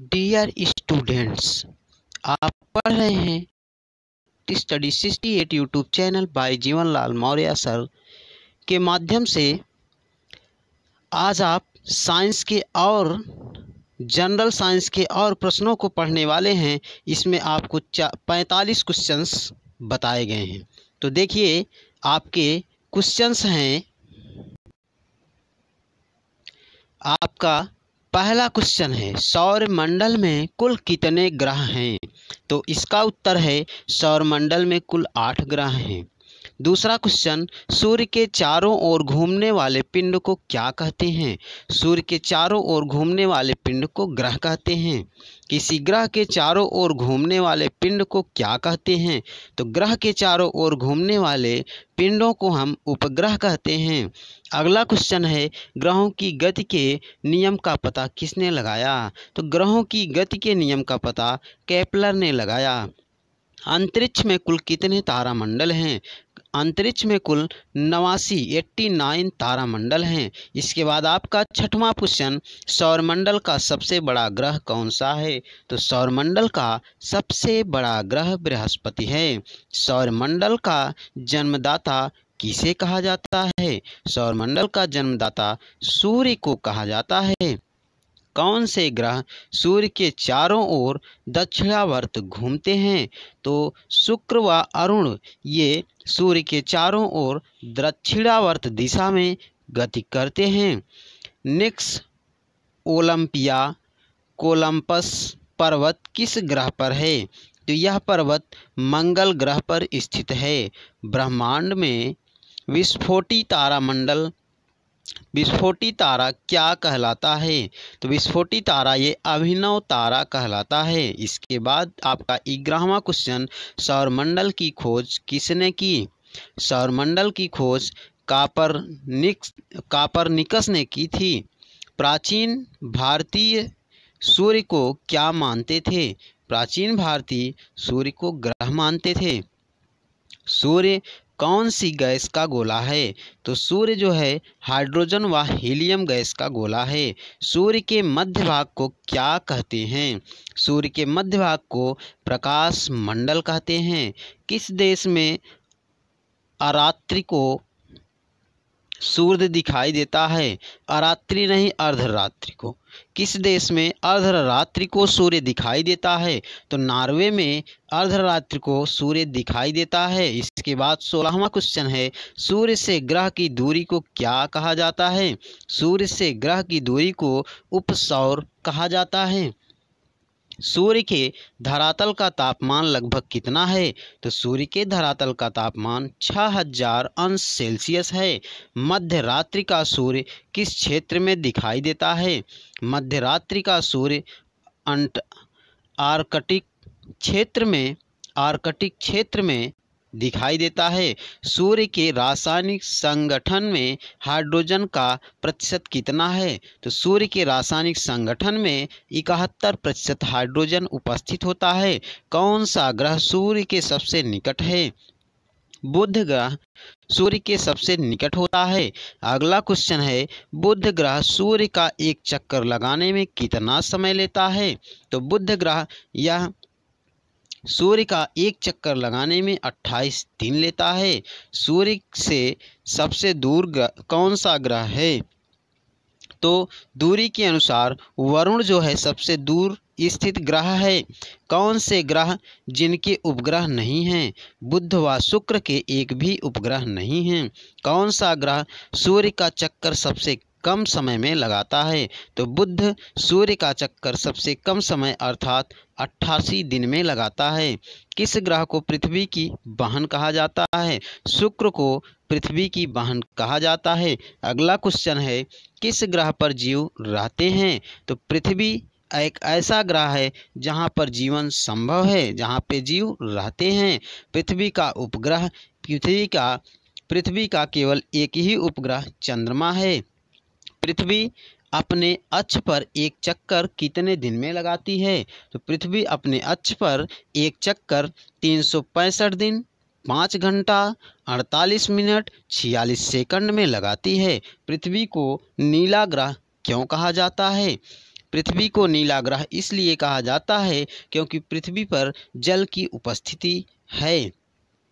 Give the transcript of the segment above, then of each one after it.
dear students आप पढ़ रहे हैं study sixty eight YouTube channel by Jeevan Lal Maurya sir के माध्यम से आज आप साइंस के और जनरल साइंस के और प्रश्नों को पढ़ने वाले हैं इसमें आपको पैंतालीस क्वेश्चंस बताए गए हैं तो देखिए आपके क्वेश्चंस हैं आपका पहला क्वेश्चन है सौर मंडल में कुल कितने ग्रह हैं तो इसका उत्तर है सौर मंडल में कुल आठ ग्रह हैं दूसरा क्वेश्चन सूर्य के चारों ओर घूमने वाले पिंड को क्या कहते हैं सूर्य के चारों ओर घूमने वाले पिंड को ग्रह कहते हैं किसी ग्रह के चारों ओर घूमने वाले पिंड को क्या कहते हैं तो ग्रह के चारों ओर घूमने वाले पिंडों को हम उपग्रह कहते हैं अगला क्वेश्चन है ग्रहों की गति के नियम का पता किसने लगाया तो ग्रहों की गति के नियम का पता कैपलर ने लगाया अंतरिक्ष में कुल कितने तारामंडल हैं अंतरिक्ष में कुल नवासी एट्टी नाइन तारामंडल हैं इसके बाद आपका छठवा क्वेश्चन सौरमंडल का सबसे बड़ा ग्रह कौन सा है तो सौरमंडल का सबसे बड़ा ग्रह बृहस्पति है सौरमंडल का जन्मदाता किसे कहा जाता है सौरमंडल का जन्मदाता सूर्य को कहा जाता है कौन से ग्रह सूर्य के चारों ओर दक्षिणावर्त घूमते हैं तो शुक्र व अरुण ये सूर्य के चारों ओर दक्षिणावर्त दिशा में गति करते हैं निक्स ओलंपिया कोलंपस पर्वत किस ग्रह पर है तो यह पर्वत मंगल ग्रह पर स्थित है ब्रह्मांड में विस्फोटी तारामंडल विस्फोटी तारा क्या कहलाता है तो विस्फोटी तारा ये अभिनव तारा कहलाता है इसके बाद आपका ग्यारहवा क्वेश्चन सौरमंडल की खोज किसने की सौरमंडल की खोज कापर कापर निकस ने की थी प्राचीन भारतीय सूर्य को क्या मानते थे प्राचीन भारतीय सूर्य को ग्रह मानते थे सूर्य कौन सी गैस का गोला है तो सूर्य जो है हाइड्रोजन व हीलियम गैस का गोला है सूर्य के मध्य भाग को क्या कहते हैं सूर्य के मध्य भाग को प्रकाश मंडल कहते हैं किस देश में अरात्रि को सूर्य दिखाई देता है अरात्रि नहीं अर्धरात्रि को किस देश में अर्धरात्रि को सूर्य दिखाई देता है तो नॉर्वे में अर्धरात्रि को सूर्य दिखाई देता है इसके बाद सोलहवा क्वेश्चन है सूर्य से ग्रह की दूरी को क्या कहा जाता है सूर्य से ग्रह की दूरी को उपसौर कहा जाता है सूर्य के धरातल का तापमान लगभग कितना है तो सूर्य के धरातल का तापमान 6000 अंश सेल्सियस है मध्य रात्रि का सूर्य किस क्षेत्र में दिखाई देता है मध्य रात्रि का सूर्य अंट आर्कटिक क्षेत्र में आर्कटिक क्षेत्र में दिखाई देता है सूर्य के रासायनिक संगठन में हाइड्रोजन का प्रतिशत कितना है तो सूर्य के रासायनिक संगठन में इकहत्तर प्रतिशत हाइड्रोजन उपस्थित होता है कौन सा ग्रह सूर्य के सबसे निकट है बुध ग्रह सूर्य के सबसे निकट होता है अगला क्वेश्चन है बुध ग्रह सूर्य का एक चक्कर लगाने में कितना समय लेता है तो बुध ग्रह यह सूर्य का एक चक्कर लगाने में 28 दिन लेता है सूर्य से सबसे दूर कौन सा ग्रह है तो दूरी के अनुसार वरुण जो है सबसे दूर स्थित ग्रह है कौन से ग्रह जिनके उपग्रह नहीं हैं बुध व शुक्र के एक भी उपग्रह नहीं हैं कौन सा ग्रह सूर्य का चक्कर सबसे कम समय में लगाता है तो बुध सूर्य का चक्कर सबसे कम समय अर्थात अट्ठासी दिन में लगाता है किस ग्रह को पृथ्वी की बहन कहा जाता है शुक्र को पृथ्वी की बहन कहा जाता है अगला क्वेश्चन है किस ग्रह पर जीव रहते हैं तो पृथ्वी एक ऐसा ग्रह है जहाँ पर जीवन संभव है जहाँ पे जीव रहते हैं पृथ्वी का उपग्रह पृथ्वी का पृथ्वी का केवल एक ही उपग्रह चंद्रमा है पृथ्वी अपने अक्ष पर एक चक्कर कितने दिन में लगाती है तो पृथ्वी अपने अक्ष पर एक चक्कर तीन दिन पाँच घंटा अड़तालीस मिनट छियालीस सेकंड में लगाती है पृथ्वी को नीला ग्रह क्यों कहा जाता है पृथ्वी को नीला ग्रह इसलिए कहा जाता है क्योंकि पृथ्वी पर जल की उपस्थिति है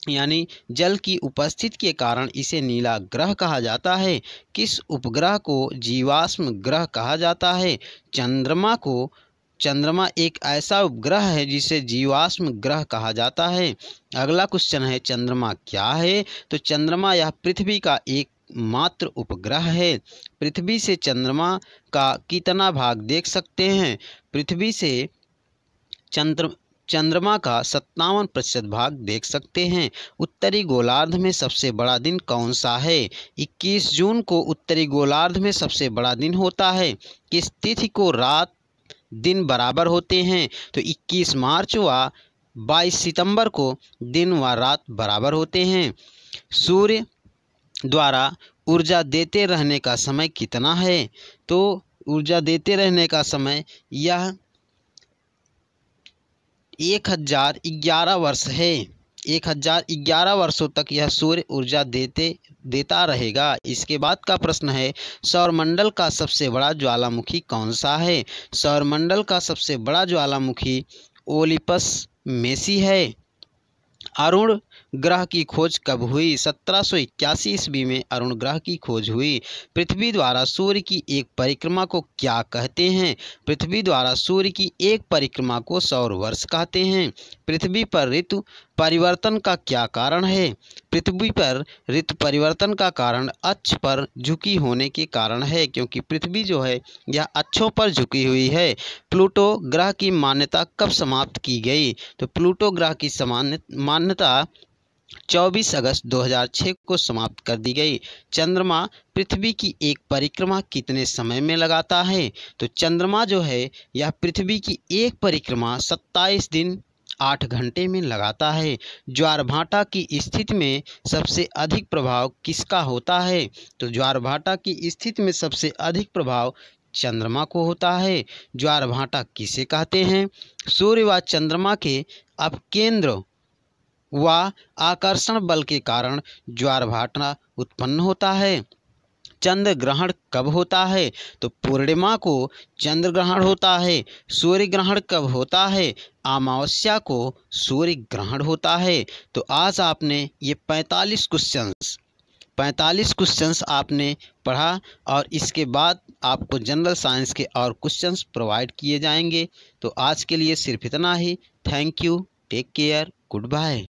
यानी जल की उपस्थिति के कारण इसे नीला ग्रह कहा जाता है किस उपग्रह को जीवाश्म ग्रह कहा जाता है चंद्रमा को चंद्रमा एक ऐसा उपग्रह है जिसे जीवाश्म ग्रह कहा जाता है अगला क्वेश्चन है चंद्रमा क्या है तो चंद्रमा यह पृथ्वी का एक मात्र उपग्रह है पृथ्वी से चंद्रमा का कितना भाग देख सकते हैं पृथ्वी से चंद्र चंद्रमा का सत्तावन प्रतिशत भाग देख सकते हैं उत्तरी गोलार्ध में सबसे बड़ा दिन कौन सा है 21 जून को उत्तरी गोलार्ध में सबसे बड़ा दिन होता है किस तिथि को रात दिन बराबर होते हैं तो 21 मार्च व 22 सितंबर को दिन व रात बराबर होते हैं सूर्य द्वारा ऊर्जा देते रहने का समय कितना है तो ऊर्जा देते रहने का समय यह एक हजार ग्यारह वर्ष है एक हजार ग्यारह वर्षों तक यह सूर्य ऊर्जा देते देता रहेगा इसके बाद का प्रश्न है सौरमंडल का सबसे बड़ा ज्वालामुखी कौन सा है सौरमंडल का सबसे बड़ा ज्वालामुखी ओलिपस मेसी है अरुण ग्रह की खोज कब हुई सत्रह सौ इक्यासी ईस्वी में अरुण ग्रह की खोज हुई पृथ्वी द्वारा सूर्य की एक परिक्रमा को क्या कहते हैं पृथ्वी द्वारा सूर्य की एक परिक्रमा को सौर वर्ष कहते हैं पृथ्वी पर ऋतु परिवर्तन का क्या कारण है पृथ्वी पर ऋतु परिवर्तन का कारण अक्ष पर झुकी होने के कारण है क्योंकि पृथ्वी जो है यह अच्छों पर झुकी हुई है प्लूटो ग्रह की मान्यता कब समाप्त की गई तो प्लूटो ग्रह की समान्य मान्यता 24 अगस्त 2006 को समाप्त कर दी गई चंद्रमा पृथ्वी की एक परिक्रमा कितने समय में लगाता है तो चंद्रमा जो है यह पृथ्वी की एक परिक्रमा 27 दिन आठ घंटे में लगाता है ज्वारभाटा की स्थिति में सबसे अधिक प्रभाव किसका होता है तो ज्वारभाटा की स्थिति में सबसे अधिक प्रभाव चंद्रमा को होता है ज्वारभाटा किसे कहते हैं सूर्य व चंद्रमा के अपकेंद्र व आकर्षण बल के कारण ज्वार भाटना उत्पन्न होता है चंद्र ग्रहण कब होता है तो पूर्णिमा को चंद्र ग्रहण होता है सूर्य ग्रहण कब होता है अमावस्या को सूर्य ग्रहण होता है तो आज आपने ये पैंतालीस क्वेश्चंस पैंतालीस क्वेश्चंस आपने पढ़ा और इसके बाद आपको जनरल साइंस के और क्वेश्चंस प्रोवाइड किए जाएंगे तो आज के लिए सिर्फ इतना ही thank you take care good bye